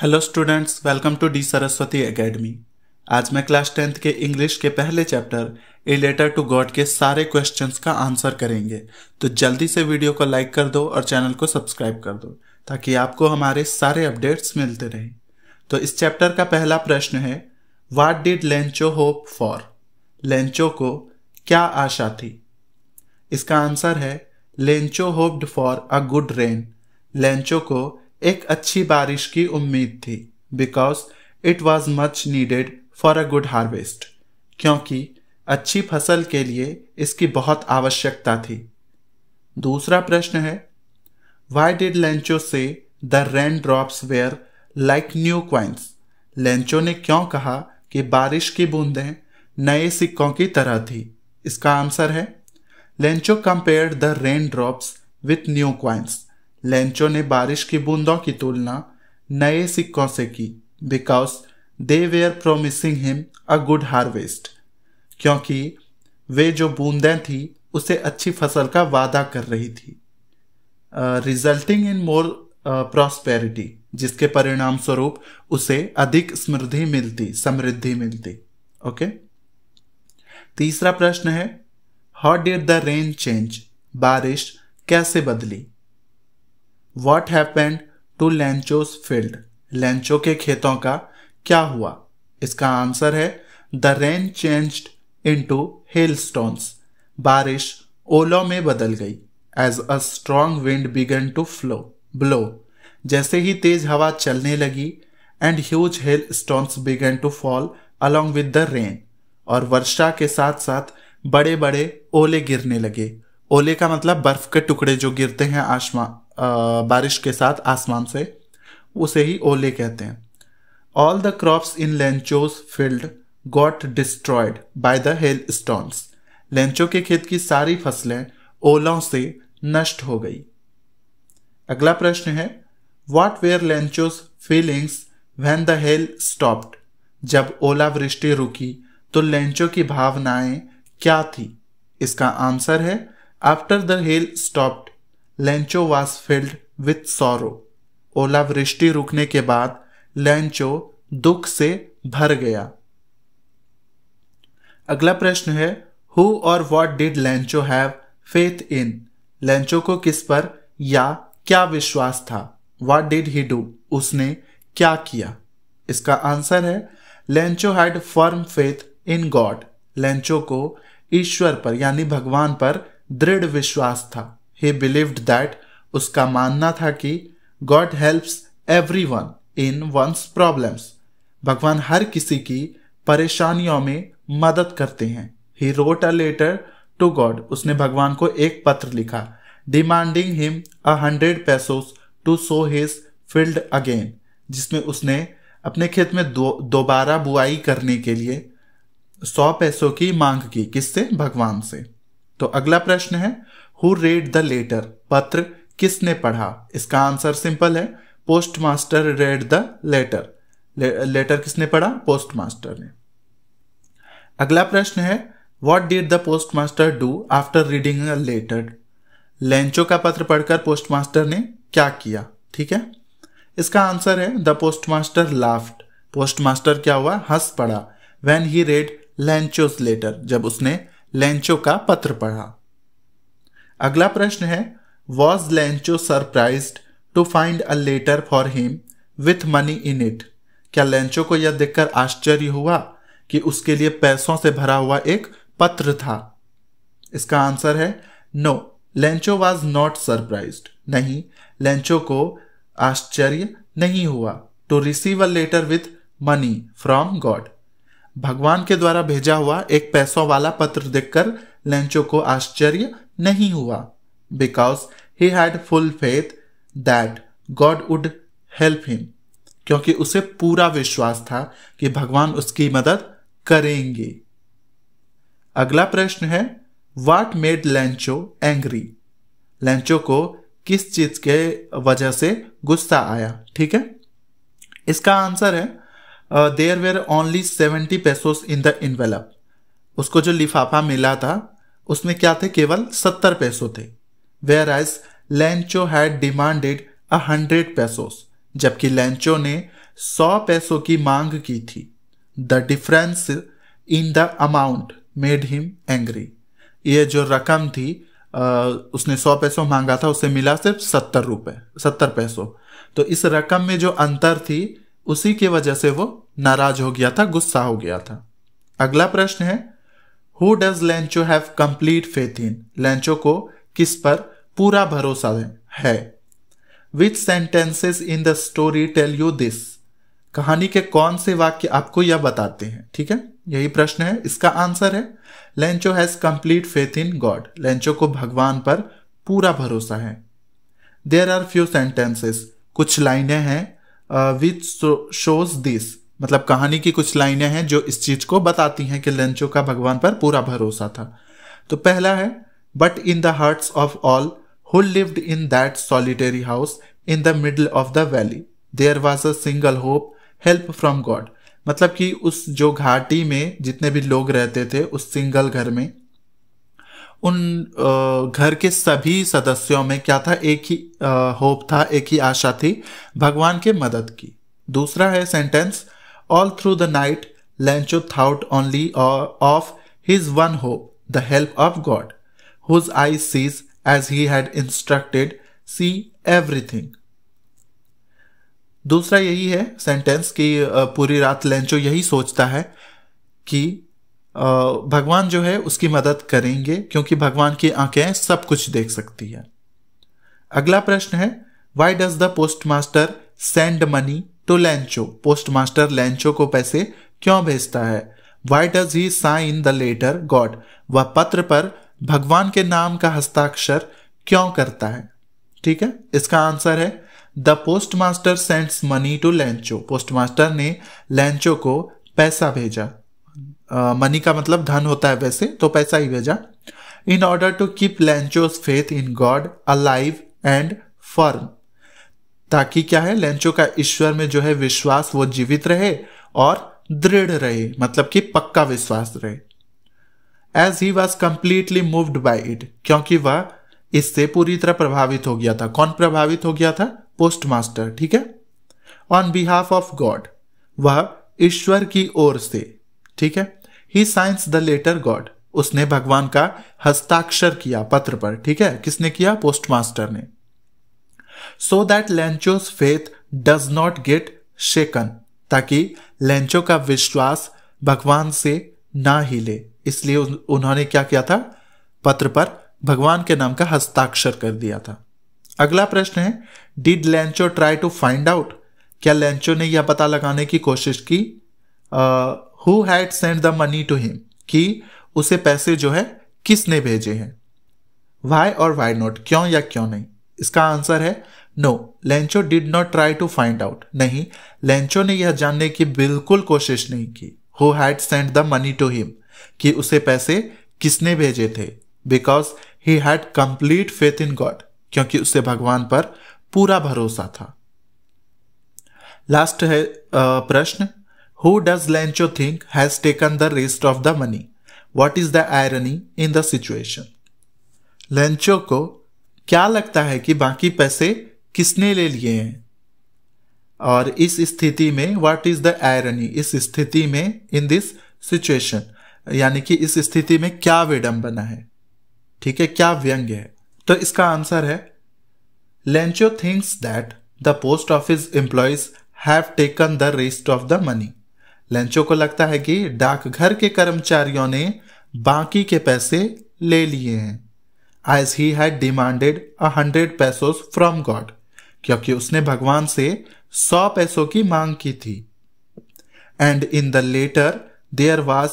Hello students welcome to the Saraswati academy आज मैं class tenth के इंग्लिश के पहले chapter a letter to God के सारे क्वेश्चंस का आंसर करेंगे तो जल्दी से वीडियो को लाइक कर दो और चैनल को सब्सक्राइब कर दो ताकि आपको हमारे सारे अपडेट्स मिलते रहें तो इस चैप्टर का पहला प्रश्न है what did Lencho hope for Lencho को क्या आशा थी इसका आंसर है Lencho hoped for a good rain Lencho को एक अच्छी बारिश की उम्मीद थी because it was much needed for a good harvest क्योंकि अच्छी फसल के लिए इसकी बहुत आवश्यकता थी दूसरा प्रश्न है why did Lencho say the raindrops were like new coins Lencho ने क्यों कहा कि बारिश की बूंदें नए सिक्कों की तरह थी इसका आंसर है Lencho compare the raindrops with new coins Lencho ने बारिश की बूंदों की तुलना नए सिक्कों से की because they were promising him a good harvest क्योंकि वे जो बूंदें थी उसे अच्छी फसल का वादा कर रही थी रिजल्टिंग इन मोर प्रॉस्पेरिटी जिसके परिणाम स्वरूप उसे अधिक समृद्धि मिलती समृद्धि मिलती ओके okay? तीसरा प्रश्न है how did the rain change बारिश कैसे बदली what happened to Lencho's field Lencho के खेतों का क्या हुआ इसका आंसर है the rain changed to hailstones बारिश ओलों में बदल गई as a strong wind began to flow blow जैसे ही तेज हवा चलने लगी and huge hailstones began to fall along with the rain और वर्षा के साथ साथ बड़े बड़े ओले गिरने लगे ओले का मतलब बर्फ के टुकड़े जो गिरते हैं आसमान बारिश के साथ आसमान से उसे ही ओले कहते हैं all the crops in Lencho's field got destroyed by the hailstones Lencho के खेत की सारी फसलें ओलों से नष्ट हो गई अगला प्रश्न है what were Lencho's feelings when the hail stopped जब ओलावृष्टि रुकी तो लेंचो की भावनाएं क्या थी इसका आंसर है after the hail stopped Lencho was filled with sorrow ओलावृष्टि रुकने के बाद लेंचो दुख से भर गया अगला प्रश्न है who or what did Lencho have faith in Lencho को किस पर या क्या विश्वास था वॉट डिड ही डू उसने क्या किया इसका आंसर है Lencho had firm faith in God Lencho को ईश्वर पर यानी भगवान पर दृढ़ विश्वास था ही बिलीव्ड दैट उसका मानना था कि God helps every one in one's problems भगवान हर किसी की परेशानियों में मदद करते हैं he wrote a letter to God उसने भगवान को एक पत्र लिखा demanding him a hundred pesos to sow his field again जिसमें उसने अपने खेत में दोबारा बुआई करने के लिए सौ पैसों की मांग की किससे भगवान से तो अगला प्रश्न है हु रेड द लेटर पत्र किसने पढ़ा इसका आंसर सिंपल है postmaster read the letter letter किसने पढ़ा पोस्ट मास्टर ने अगला प्रश्न है what did the postmaster do after reading a letter Lencho का पत्र पढ़कर पोस्ट मास्टर ने क्या किया ठीक है इसका आंसर है the postmaster laughed postmaster क्या हुआ हंस पड़ा when he read Lencho's letter जब उसने लेंचो का पत्र पढ़ा अगला प्रश्न है was Lencho surprise to find a letter for him with money in it क्या लेंचो को यह देखकर आश्चर्य हुआ कि उसके लिए पैसों से भरा हुआ एक पत्र था इसका आंसर है no Lencho was not surprise नहीं लेंचो को आश्चर्य नहीं हुआ to receive a letter with money from God भगवान के द्वारा भेजा हुआ एक पैसों वाला पत्र देखकर लेंचो को आश्चर्य नहीं हुआ because he had full faith that God would help him क्योंकि उसे पूरा विश्वास था कि भगवान उसकी मदद करेंगे अगला प्रश्न है what made Lencho angry Lencho को किस चीज के वजह से गुस्सा आया ठीक है इसका आंसर है there were only seventy pesos in the envelope उसको जो लिफाफा मिला था उसमें क्या थे केवल सत्तर पैसों थे whereas Lencho had demanded a hundred pesos जबकि लेंचो ने सौ पैसों की मांग की थी the difference in the amount made him angry ये जो रकम थी आ, उसने सौ पैसों मांगा था उसे मिला सिर्फ सत्तर रुपये सत्तर पैसों तो इस रकम में जो अंतर थी उसी की वजह से वो नाराज हो गया था गुस्सा हो गया था अगला प्रश्न है who does Lencho have complete faith in Lencho को किस पर पूरा भरोसा है which sentences in the story tell you this कहानी के कौन से वाक्य आपको यह बताते हैं ठीक है यही प्रश्न है इसका आंसर है Lencho has complete faith in God Lencho को भगवान पर पूरा भरोसा है देर आर फ्यू सेंटेंसेस कुछ लाइनें हैं विच शोज दिस मतलब कहानी की कुछ लाइनें हैं जो इस चीज को बताती हैं कि लंचो का भगवान पर पूरा भरोसा था तो पहला है but in the hearts of all who lived in that solitary house in the middle of the valley there was a single hope help from God मतलब कि उस जो घाटी में जितने भी लोग रहते थे उस सिंगल घर में उन घर के सभी सदस्यों में क्या था एक ही होप था एक ही आशा थी भगवान के मदद की दूसरा है sentence All through the night, Lancho thought only of his one hope, the help of God, whose eyes sees as he had instructed, see everything. दूसरा यही है सेंटेंस कि पूरी रात लेंचो यही सोचता है कि भगवान जो है उसकी मदद करेंगे क्योंकि भगवान की आंखें सब कुछ देख सकती है अगला प्रश्न है why does the postmaster send money to post postmaster Lencho को पैसे क्यों भेजता है why does he sign the letter God वह पत्र पर भगवान के नाम का हस्ताक्षर क्यों करता है ठीक है इसका आंसर है the postmaster sends money to Lencho postmaster ने लेंचो को पैसा भेजा मनी uh, का मतलब धन होता है वैसे तो पैसा ही भेजा in order to keep Lencho's faith in God alive and firm ताकि क्या है लेंचो का ईश्वर में जो है विश्वास वो जीवित रहे और दृढ़ रहे मतलब कि पक्का विश्वास रहे as he was completely moved by it क्योंकि वह इससे पूरी तरह प्रभावित हो गया था कौन प्रभावित हो गया था पोस्ट मास्टर ठीक है ऑन बिहाफ ऑफ गॉड वह ईश्वर की ओर से ठीक है he signs the letter God उसने भगवान का हस्ताक्षर किया पत्र पर ठीक है किसने किया पोस्ट मास्टर ने so that Lencho's faith does not get shaken ताकि लेंचो का विश्वास भगवान से ना हिले इसलिए उन्होंने क्या किया था पत्र पर भगवान के नाम का हस्ताक्षर कर दिया था अगला प्रश्न है did Lencho try to find out क्या लेंचो ने यह पता लगाने की कोशिश की who had send the money to him कि उसे पैसे जो है किसने भेजे हैं वाई और वाई नॉट क्यों या क्यों नहीं इसका आंसर है no Lencho did not try to find out नहीं लेंचो ने यह जानने की बिल्कुल कोशिश नहीं की who had send the money to him कि उसे पैसे किसने भेजे थे because he had complete faith in God क्योंकि उसे भगवान पर पूरा भरोसा था लास्ट है प्रश्न who does Lencho think has taken the rest of the money what is the irony in the situation Lencho को क्या लगता है कि बाकी पैसे किसने ले लिए हैं और इस स्थिति में व्हाट इज द आयरनी इस स्थिति में इन दिस सिचुएशन यानी कि इस स्थिति में क्या विडंबना है ठीक है क्या व्यंग्य है तो इसका आंसर है Lencho thinks that the post office employees have taken the rest of the money Lencho को लगता है कि डाकघर के कर्मचारियों ने बाकी के पैसे ले लिए हैं as he had demanded a hundred pesos from God क्योंकि उसने भगवान से सौ पैसों की मांग की थी and in the letter there was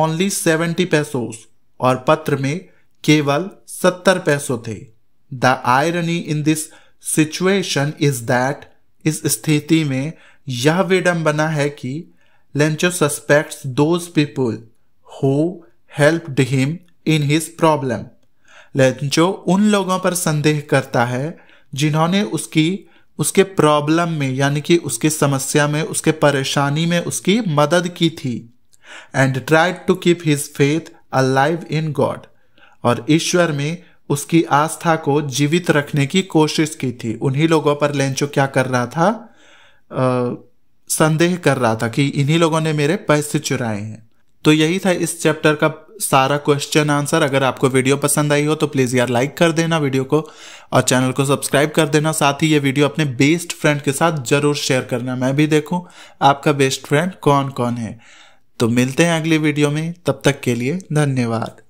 only seventy pesos और पत्र में केवल सत्तर पैसों थे the irony in this situation is that इस स्थिति में यह विडंबना है कि Lencho suspects those people who helped him in his problem जो उन लोगों पर संदेह करता है जिन्होंने उसकी उसके प्रॉब्लम में यानी कि उसकी समस्या में उसके परेशानी में उसकी मदद की थी and tried to keep his faith alive in God और ईश्वर में उसकी आस्था को जीवित रखने की कोशिश की थी उन्हीं लोगों पर लेंचो क्या कर रहा था आ, संदेह कर रहा था कि इन्हीं लोगों ने मेरे पैसे चुराए हैं तो यही था इस चैप्टर का सारा क्वेश्चन आंसर अगर आपको वीडियो पसंद आई हो तो प्लीज़ यार लाइक कर देना वीडियो को और चैनल को सब्सक्राइब कर देना साथ ही ये वीडियो अपने बेस्ट फ्रेंड के साथ ज़रूर शेयर करना मैं भी देखूं आपका बेस्ट फ्रेंड कौन कौन है तो मिलते हैं अगली वीडियो में तब तक के लिए धन्यवाद